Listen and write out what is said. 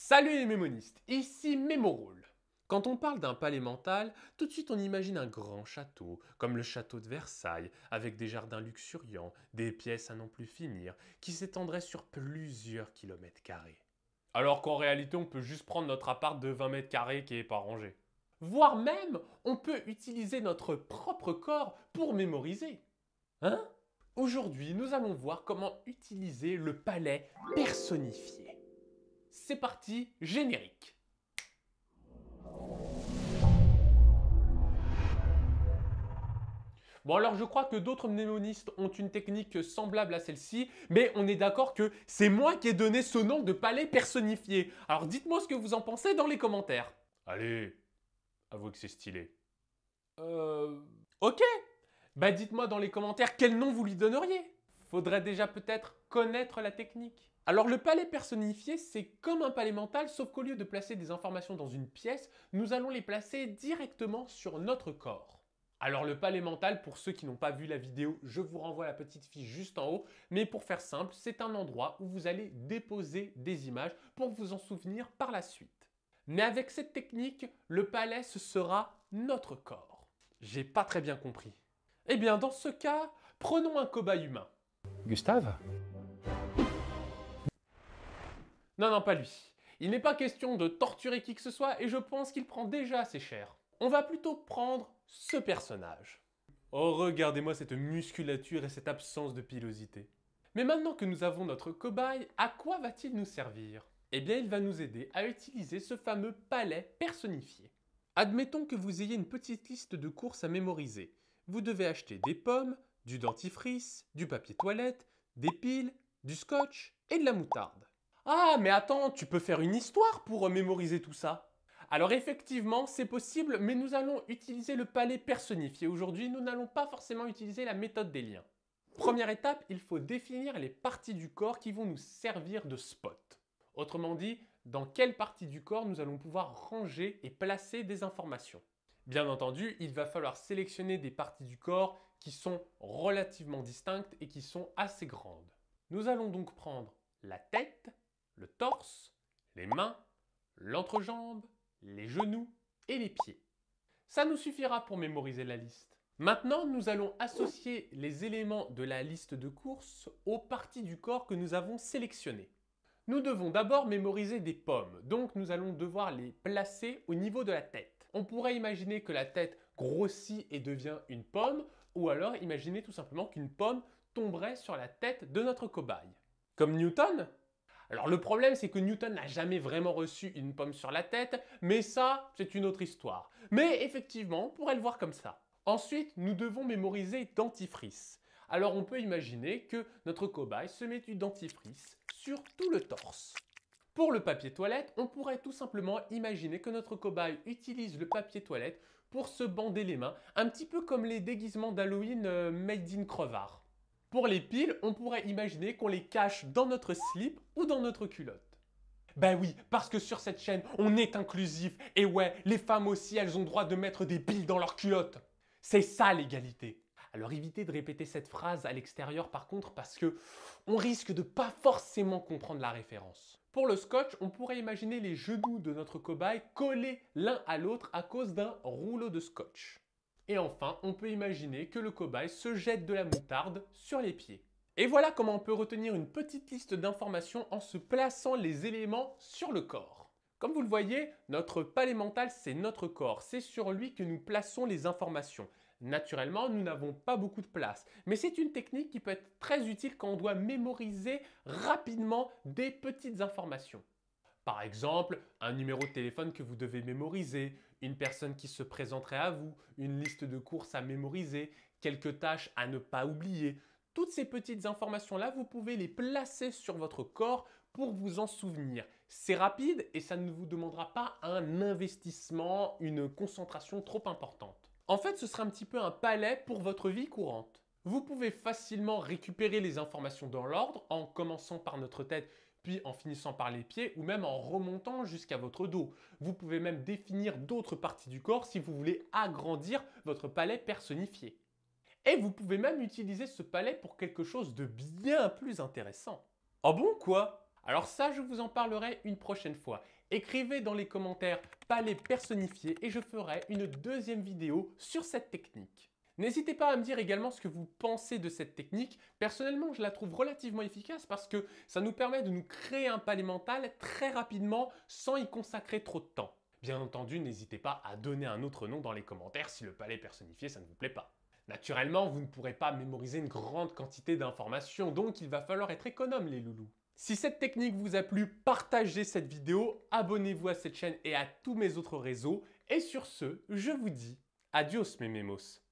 Salut les mémonistes, ici Mémoroll. Quand on parle d'un palais mental, tout de suite on imagine un grand château, comme le château de Versailles, avec des jardins luxuriants, des pièces à non plus finir, qui s'étendraient sur plusieurs kilomètres carrés. Alors qu'en réalité on peut juste prendre notre appart de 20 mètres carrés qui est pas rangé. Voire même, on peut utiliser notre propre corps pour mémoriser. Hein Aujourd'hui, nous allons voir comment utiliser le palais personnifié c'est parti, générique Bon alors je crois que d'autres mnémonistes ont une technique semblable à celle-ci, mais on est d'accord que c'est moi qui ai donné ce nom de palais personnifié. Alors dites-moi ce que vous en pensez dans les commentaires. Allez, avouez que c'est stylé. Euh... Ok Bah dites-moi dans les commentaires quel nom vous lui donneriez faudrait déjà peut-être connaître la technique. Alors le palais personnifié, c'est comme un palais mental, sauf qu'au lieu de placer des informations dans une pièce, nous allons les placer directement sur notre corps. Alors le palais mental, pour ceux qui n'ont pas vu la vidéo, je vous renvoie la petite fiche juste en haut, mais pour faire simple, c'est un endroit où vous allez déposer des images pour vous en souvenir par la suite. Mais avec cette technique, le palais, ce sera notre corps. J'ai pas très bien compris. Eh bien, dans ce cas, prenons un cobaye humain. Gustave Non, non, pas lui. Il n'est pas question de torturer qui que ce soit et je pense qu'il prend déjà assez cher. On va plutôt prendre ce personnage. Oh, regardez-moi cette musculature et cette absence de pilosité. Mais maintenant que nous avons notre cobaye, à quoi va-t-il nous servir Eh bien, il va nous aider à utiliser ce fameux palais personnifié. Admettons que vous ayez une petite liste de courses à mémoriser. Vous devez acheter des pommes, du dentifrice, du papier toilette, des piles, du scotch et de la moutarde. Ah, mais attends, tu peux faire une histoire pour mémoriser tout ça alors effectivement, c'est possible, mais nous allons utiliser le palais personnifié. Aujourd'hui, nous n'allons pas forcément utiliser la méthode des liens. Première étape, il faut définir les parties du corps qui vont nous servir de spot. Autrement dit, dans quelle partie du corps nous allons pouvoir ranger et placer des informations. Bien entendu, il va falloir sélectionner des parties du corps qui sont relativement distinctes et qui sont assez grandes. Nous allons donc prendre la tête, le torse, les mains, l'entrejambe, les genoux et les pieds. Ça nous suffira pour mémoriser la liste. Maintenant, nous allons associer les éléments de la liste de courses aux parties du corps que nous avons sélectionnées. Nous devons d'abord mémoriser des pommes, donc nous allons devoir les placer au niveau de la tête. On pourrait imaginer que la tête grossit et devient une pomme, ou alors imaginer tout simplement qu'une pomme tomberait sur la tête de notre cobaye. Comme Newton Alors le problème c'est que Newton n'a jamais vraiment reçu une pomme sur la tête, mais ça c'est une autre histoire. Mais effectivement, on pourrait le voir comme ça. Ensuite, nous devons mémoriser dentifrice. Alors on peut imaginer que notre cobaye se met du dentifrice sur tout le torse. Pour le papier toilette, on pourrait tout simplement imaginer que notre cobaye utilise le papier toilette pour se bander les mains, un petit peu comme les déguisements d'Halloween euh, made in crevard. Pour les piles, on pourrait imaginer qu'on les cache dans notre slip ou dans notre culotte. Ben oui, parce que sur cette chaîne, on est inclusif. Et ouais, les femmes aussi, elles ont droit de mettre des piles dans leur culotte. C'est ça l'égalité. Alors évitez de répéter cette phrase à l'extérieur par contre parce que on risque de pas forcément comprendre la référence. Pour le scotch, on pourrait imaginer les genoux de notre cobaye collés l'un à l'autre à cause d'un rouleau de scotch. Et enfin, on peut imaginer que le cobaye se jette de la moutarde sur les pieds. Et voilà comment on peut retenir une petite liste d'informations en se plaçant les éléments sur le corps. Comme vous le voyez, notre palais mental, c'est notre corps. C'est sur lui que nous plaçons les informations naturellement, nous n'avons pas beaucoup de place. Mais c'est une technique qui peut être très utile quand on doit mémoriser rapidement des petites informations. Par exemple, un numéro de téléphone que vous devez mémoriser, une personne qui se présenterait à vous, une liste de courses à mémoriser, quelques tâches à ne pas oublier. Toutes ces petites informations-là, vous pouvez les placer sur votre corps pour vous en souvenir. C'est rapide et ça ne vous demandera pas un investissement, une concentration trop importante. En fait, ce sera un petit peu un palais pour votre vie courante. Vous pouvez facilement récupérer les informations dans l'ordre en commençant par notre tête puis en finissant par les pieds ou même en remontant jusqu'à votre dos. Vous pouvez même définir d'autres parties du corps si vous voulez agrandir votre palais personnifié. Et vous pouvez même utiliser ce palais pour quelque chose de bien plus intéressant. Oh bon quoi Alors ça, je vous en parlerai une prochaine fois. Écrivez dans les commentaires palais personnifié et je ferai une deuxième vidéo sur cette technique. N'hésitez pas à me dire également ce que vous pensez de cette technique. Personnellement, je la trouve relativement efficace parce que ça nous permet de nous créer un palais mental très rapidement sans y consacrer trop de temps. Bien entendu, n'hésitez pas à donner un autre nom dans les commentaires si le palais personnifié, ça ne vous plaît pas. Naturellement, vous ne pourrez pas mémoriser une grande quantité d'informations, donc il va falloir être économe les loulous. Si cette technique vous a plu, partagez cette vidéo, abonnez-vous à cette chaîne et à tous mes autres réseaux. Et sur ce, je vous dis adios mes mémos.